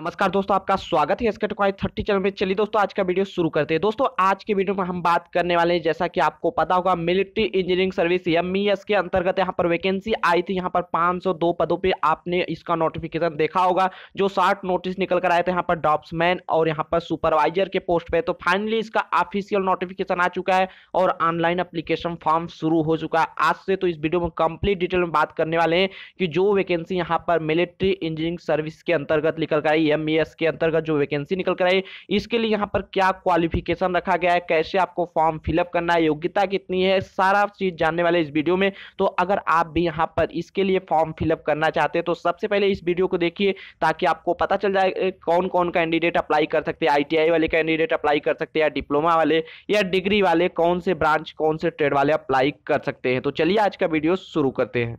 नमस्कार दोस्तों आपका स्वागत है एस्केट क्वाइट थर्टी चैनल में चलिए दोस्तों आज का वीडियो शुरू करते हैं दोस्तों आज के वीडियो में हम बात करने वाले हैं जैसा कि आपको पता होगा military engineering service M e के अंतर्गत यहाँ पर वैकेंसी आई थी यहाँ पर 502 पदों पे आपने इसका नोटिफिकेशन देखा होगा जो शार्ट नोटिस निकल कर आए थे यहाँ पर डॉप्समैन और यहाँ पर सुपरवाइजर के पोस्ट पे तो फाइनली इसका ऑफिशियल नोटिफिकेशन आ चुका है और ऑनलाइन अप्लीकेशन फॉर्म शुरू हो चुका है आज से तो इस वीडियो में कंप्लीट डिटेल में बात करने वाले हैं कि जो वैकेंसी यहाँ पर मिलिट्री इंजीनियरिंग सर्विस के अंतर्गत निकल कर आई एम e के अंतर्गत जो वैकेंसी निकल कर आई इसके लिए यहाँ पर क्या क्वालिफिकेशन रखा गया है कैसे आपको फॉर्म फिलअप करना है योग्यता कितनी है सारा चीज जानने वाले इस वीडियो में तो अगर आप भी यहाँ पर इसके लिए फॉर्म फिलअप करना चाहते हैं तो सबसे पहले इस वीडियो को देखिए ताकि आपको पता चल जाए कौन कौन कैंडिडेट अप्लाई कर सकते हैं आई वाले कैंडिडेट अप्लाई कर सकते हैं या डिप्लोमा वाले या डिग्री वाले कौन से ब्रांच कौन से ट्रेड वाले अप्लाई कर सकते हैं तो चलिए आज का वीडियो शुरू करते हैं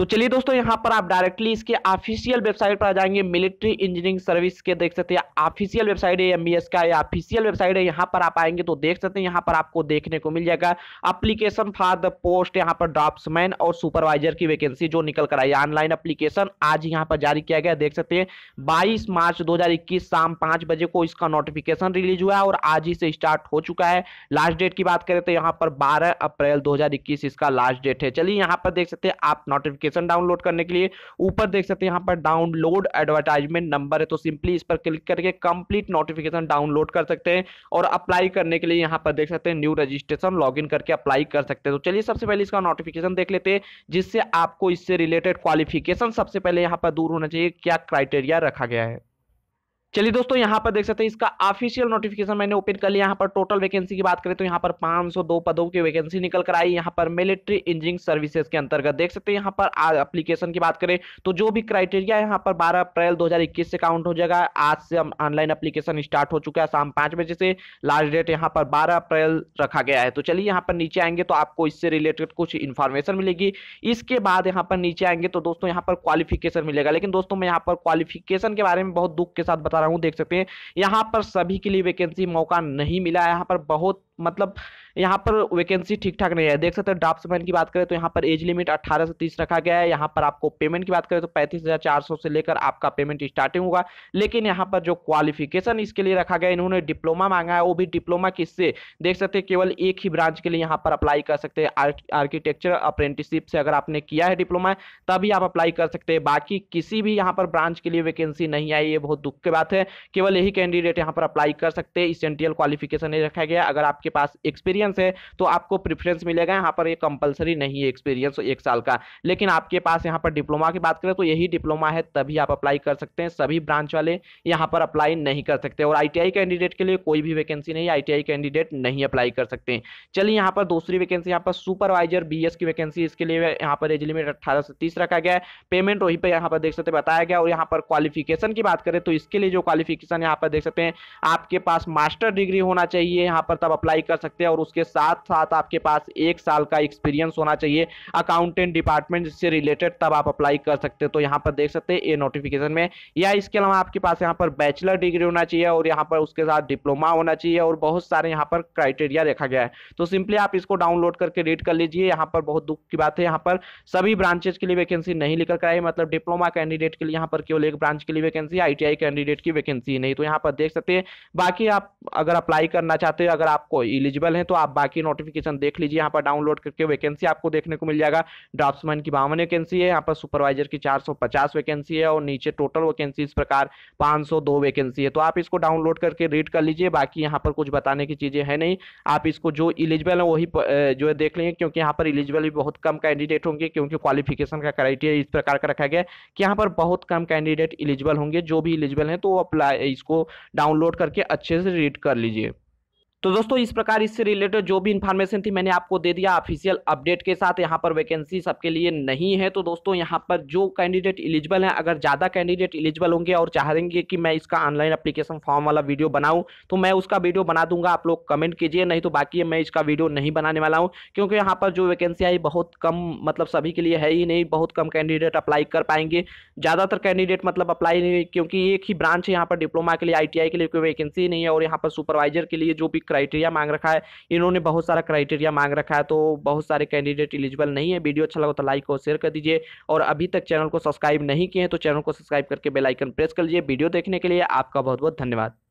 तो चलिए दोस्तों यहाँ पर आप डायरेक्टली इसके ऑफिशियल वेबसाइट पर आ जाएंगे मिलिट्री इंजीनियरिंग सर्विस के देख सकते हैं ऑफिशियल वेबसाइट है एमबीएस का या ऑफिशियल वेबसाइट है यहाँ पर आप आएंगे तो देख सकते हैं यहाँ पर आपको देखने को मिल जाएगा अप्लीकेशन फॉर द पोस्ट यहाँ पर ड्राफ्टमैन और सुपरवाइजर की वैकेंसी जो निकल कर आई ऑनलाइन अप्लीकेशन आज यहाँ पर जारी किया गया देख सकते हैं बाईस मार्च दो शाम पांच बजे को इसका नोटिफिकेशन रिलीज हुआ है और आज ही से स्टार्ट हो चुका है लास्ट डेट की बात करें तो यहाँ पर बारह अप्रैल दो इसका लास्ट डेट है चलिए यहाँ पर देख सकते हैं आप नोटिफिकेशन एप्लीकेशन डाउनलोड करने के लिए ऊपर देख सकते हैं यहाँ पर डाउनलोड एडवर्टाइजमेंट नंबर है तो सिंपली इस पर क्लिक करके कंप्लीट नोटिफिकेशन डाउनलोड कर सकते हैं और अप्लाई करने के लिए यहाँ पर देख सकते हैं न्यू रजिस्ट्रेशन लॉग करके अप्लाई कर सकते हैं तो चलिए सबसे पहले इसका नोटिफिकेशन देख लेते हैं जिससे आपको इससे रिलेटेड क्वालिफिकेशन सबसे पहले यहाँ पर दूर होना चाहिए क्या क्राइटेरिया रखा गया है चलिए दोस्तों यहाँ पर देख सकते हैं इसका ऑफिशियल नोटिफिकेशन मैंने ओपन कर लिया यहाँ पर टोटल वैकेंसी की बात करें तो यहाँ पर 502 पदों की वैकेंसी निकल कर आई यहाँ पर मिलिट्री इंजीनियरिंग सर्विसेज के अंतर्गत देख सकते हैं यहाँ पर एप्लीकेशन की बात करें तो जो भी क्राइटेरिया यहाँ पर 12 अप्रैल 2021 से काउंट हो जाएगा आज से हम ऑनलाइन अप्लीकेशन स्टार्ट हो चुका है शाम पाँच बजे से लास्ट डेट यहाँ पर बारह अप्रैल रखा गया है तो चलिए यहाँ पर नीचे आएंगे तो आपको इससे रिलेटेड कुछ इन्फॉर्मेशन मिलेगी इसके बाद यहाँ पर नीचे आएंगे तो दोस्तों यहाँ पर क्वालिफिकेशन मिलेगा लेकिन दोस्तों मैं यहाँ पर क्वालिफिकेशन के बारे में बहुत दुख के साथ बता बता रहा हूँ देख सकते हैं यहाँ पर सभी के लिए वैकेंसी मौका नहीं मिला है यहाँ पर बहुत मतलब यहाँ पर वैकेंसी ठीक ठाक नहीं है देख सकते हैं ड्राफ्ट ड्राफ्टमैन की बात करें तो यहाँ पर एज लिमिट 18 से 30 रखा गया है यहाँ पर आपको पेमेंट की बात करें तो 35,400 से लेकर आपका पेमेंट स्टार्टिंग होगा लेकिन यहाँ पर जो क्वालिफिकेशन इसके लिए रखा गया है इन्होंने डिप्लोमा मांगा है वो भी डिप्लोमा किससे देख सकते हैं केवल एक ही ब्रांच के लिए यहाँ पर अप्लाई कर सकते हैं आर्किटेक्चर अप्रेंटिसिप से अगर आपने किया है डिप्लोमा तभी आप अप्लाई कर सकते हैं बाकी किसी भी यहाँ पर ब्रांच के लिए वैकेंसी नहीं आई ये बहुत दुख की बात बात है केवल यही कैंडिडेट यहाँ पर अप्लाई कर सकते हैं इसेंटियल क्वालिफिकेशन नहीं रखा गया अगर आपके पास एक्सपीरियंस है तो आपको प्रिफरेंस मिलेगा यहाँ पर ये कंपलसरी नहीं है एक्सपीरियंस तो एक साल का लेकिन आपके पास यहाँ पर डिप्लोमा की बात करें तो यही डिप्लोमा है तभी आप अप्लाई कर सकते हैं सभी ब्रांच वाले यहाँ पर अप्लाई नहीं कर सकते और आई कैंडिडेट के लिए कोई भी वैकेंसी नहीं आई कैंडिडेट नहीं अप्लाई कर सकते चलिए यहाँ पर दूसरी वैकेंसी यहाँ पर सुपरवाइजर बी की वैकेंसी इसके लिए यहाँ पर एज लिमिट अट्ठारह से तीस रखा गया है पेमेंट वहीं पर यहाँ पर देख सकते बताया गया और यहाँ पर क्वालिफिकेशन की बात करें तो इसके लिए जो जो क्वालिफिकेशन यहाँ पर देख सकते हैं आपके पास मास्टर डिग्री होना चाहिए यहाँ पर तब अप्लाई कर सकते हैं और उसके साथ साथ आपके पास एक साल का एक्सपीरियंस होना चाहिए अकाउंटेंट डिपार्टमेंट से रिलेटेड तब आप अप्लाई कर सकते हैं तो यहाँ पर देख सकते हैं ये नोटिफिकेशन में या इसके अलावा आपके पास यहाँ पर बैचलर डिग्री होना चाहिए और यहाँ पर उसके साथ डिप्लोमा होना चाहिए और बहुत सारे यहाँ पर क्राइटेरिया रखा गया है तो सिंपली आप इसको डाउनलोड करके रीड कर लीजिए यहाँ पर बहुत दुख की बात है यहाँ पर सभी ब्रांचेज के लिए वैकेंसी नहीं निकल कर आई मतलब डिप्लोमा कैंडिडेट के लिए यहाँ पर केवल एक ब्रांच के लिए वैकेंसी आई कैंडिडेट की की वैकेंसी नहीं तो यहाँ पर देख सकते हैं बाकी आप अगर अप्लाई करना चाहते हैं अगर आपको एलिजिबल हैं तो आप बाकी नोटिफिकेशन देख लीजिए यहाँ पर डाउनलोड करके वैकेंसी आपको देखने को मिल जाएगा ड्राफ्टमैन की बावन वैकेंसी है यहाँ पर सुपरवाइजर की चार वैकेंसी है और नीचे टोटल वैकेंसी इस प्रकार पाँच वैकेंसी है तो आप इसको डाउनलोड करके रीड कर लीजिए बाकी यहाँ पर कुछ बताने की चीज़ें हैं नहीं आप इसको जो इलिजिबल है वही जो है देख लेंगे क्योंकि यहाँ पर इलिजिबल भी बहुत कम कैंडिडेट होंगे क्योंकि क्वालिफिकेशन का क्राइटेरिया इस प्रकार का रखा गया कि यहाँ पर बहुत कम कैंडिडेट इलिजिबल होंगे जो भी इलिजिबल हैं तो अप्लाई इसको डाउनलोड करके अच्छे से रीड कर लीजिए तो दोस्तों इस प्रकार इससे रिलेटेड जो भी इन्फॉर्मेशन थी मैंने आपको दे दिया ऑफिशियल अपडेट के साथ यहाँ पर वैकेंसी सबके लिए नहीं है तो दोस्तों यहाँ पर जो कैंडिडेट इलिजिबल हैं अगर ज़्यादा कैंडिडेट इलिजिबल होंगे और चाहेंगे कि मैं इसका ऑनलाइन अप्लीकेशन फॉर्म वाला वीडियो बनाऊँ तो मैं उसका वीडियो बना दूंगा आप लोग कमेंट कीजिए नहीं तो बाकी मैं इसका वीडियो नहीं बनाने वाला हूँ क्योंकि यहाँ पर जो वैकेंसी आई बहुत कम मतलब सभी के लिए है ही नहीं बहुत कम कैंडिडेट अप्लाई कर पाएंगे ज़्यादातर कैंडिडेट मतलब अप्लाई नहीं क्योंकि एक ही ब्रांच है यहाँ पर डिप्लोमा के लिए आई के लिए कोई वैकेंसी नहीं है और यहाँ पर सुपरवाइजर के लिए जो भी क्राइटेरिया मांग रखा है इन्होंने बहुत सारा क्राइटेरिया मांग रखा है तो बहुत सारे कैंडिडेट इलिजिबल नहीं है वीडियो अच्छा लगा तो लाइक और शेयर कर दीजिए और अभी तक चैनल को सब्सक्राइब नहीं किए हैं तो चैनल को सब्सक्राइब करके बेलाइकन प्रेस कर लीजिए वीडियो देखने के लिए आपका बहुत बहुत धन्यवाद